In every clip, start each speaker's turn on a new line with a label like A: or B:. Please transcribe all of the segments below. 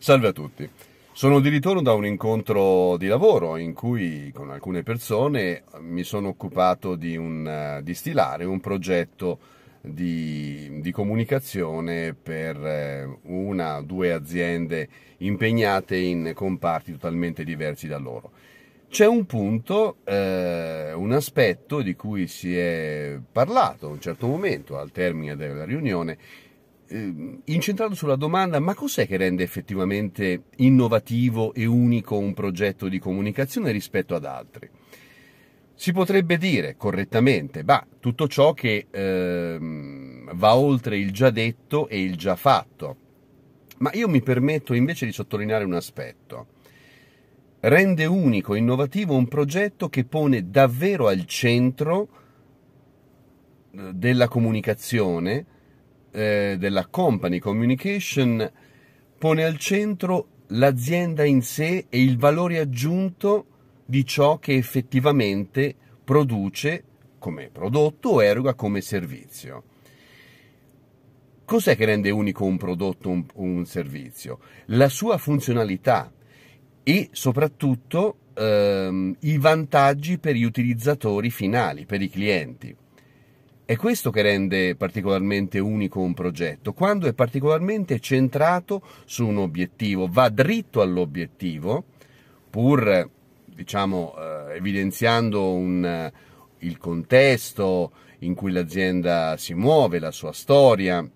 A: Salve a tutti. Sono di ritorno da un incontro di lavoro in cui con alcune persone mi sono occupato di, un, eh, di stilare un progetto di, di comunicazione per eh, una o due aziende impegnate in comparti totalmente diversi da loro. C'è un punto, eh, un aspetto di cui si è parlato a un certo momento al termine della riunione eh, incentrato sulla domanda ma cos'è che rende effettivamente innovativo e unico un progetto di comunicazione rispetto ad altri? Si potrebbe dire correttamente, bah, tutto ciò che eh, va oltre il già detto e il già fatto. Ma io mi permetto invece di sottolineare un aspetto. Rende unico e innovativo un progetto che pone davvero al centro eh, della comunicazione eh, della company communication pone al centro l'azienda in sé e il valore aggiunto di ciò che effettivamente produce come prodotto o eroga come servizio. Cos'è che rende unico un prodotto o un, un, servizio? La sua funzionalità e soprattutto ehm, i vantaggi per gli utilizzatori finali, per i clienti. È questo che rende particolarmente unico un progetto, quando è particolarmente centrato su un obiettivo, va dritto all'obiettivo, pur diciamo, eh, evidenziando un, eh, il contesto in cui l'azienda si muove, la sua storia,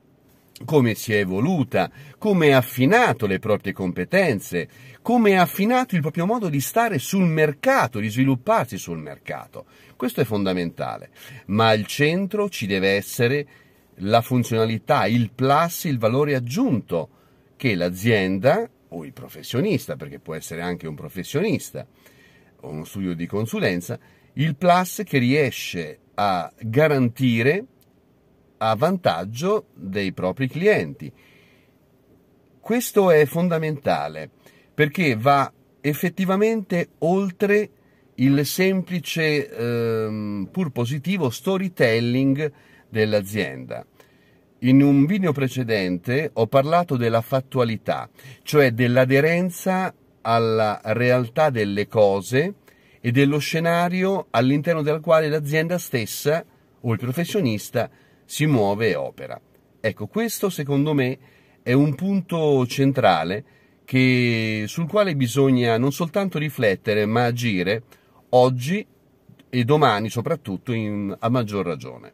A: come si è evoluta, come ha affinato le proprie competenze, come ha affinato il proprio modo di stare sul mercato, di svilupparsi sul mercato. Questo è fondamentale, ma al centro ci deve essere la funzionalità, il plus, il valore aggiunto che l'azienda o il professionista, perché può essere anche un professionista o uno studio di consulenza, il plus che riesce a garantire a vantaggio dei propri clienti. Questo è fondamentale perché va effettivamente oltre il semplice ehm, pur positivo storytelling dell'azienda. In un video precedente ho parlato della fattualità, cioè dell'aderenza alla realtà delle cose e dello scenario all'interno del quale l'azienda stessa o il professionista si muove e opera. Ecco, questo secondo me è un punto centrale che, sul quale bisogna non soltanto riflettere, ma agire oggi e domani soprattutto in, a maggior ragione.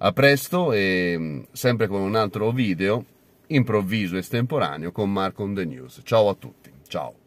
A: A presto e mm, sempre con un altro video improvviso estemporaneo con Marco on the News. Ciao a tutti, ciao.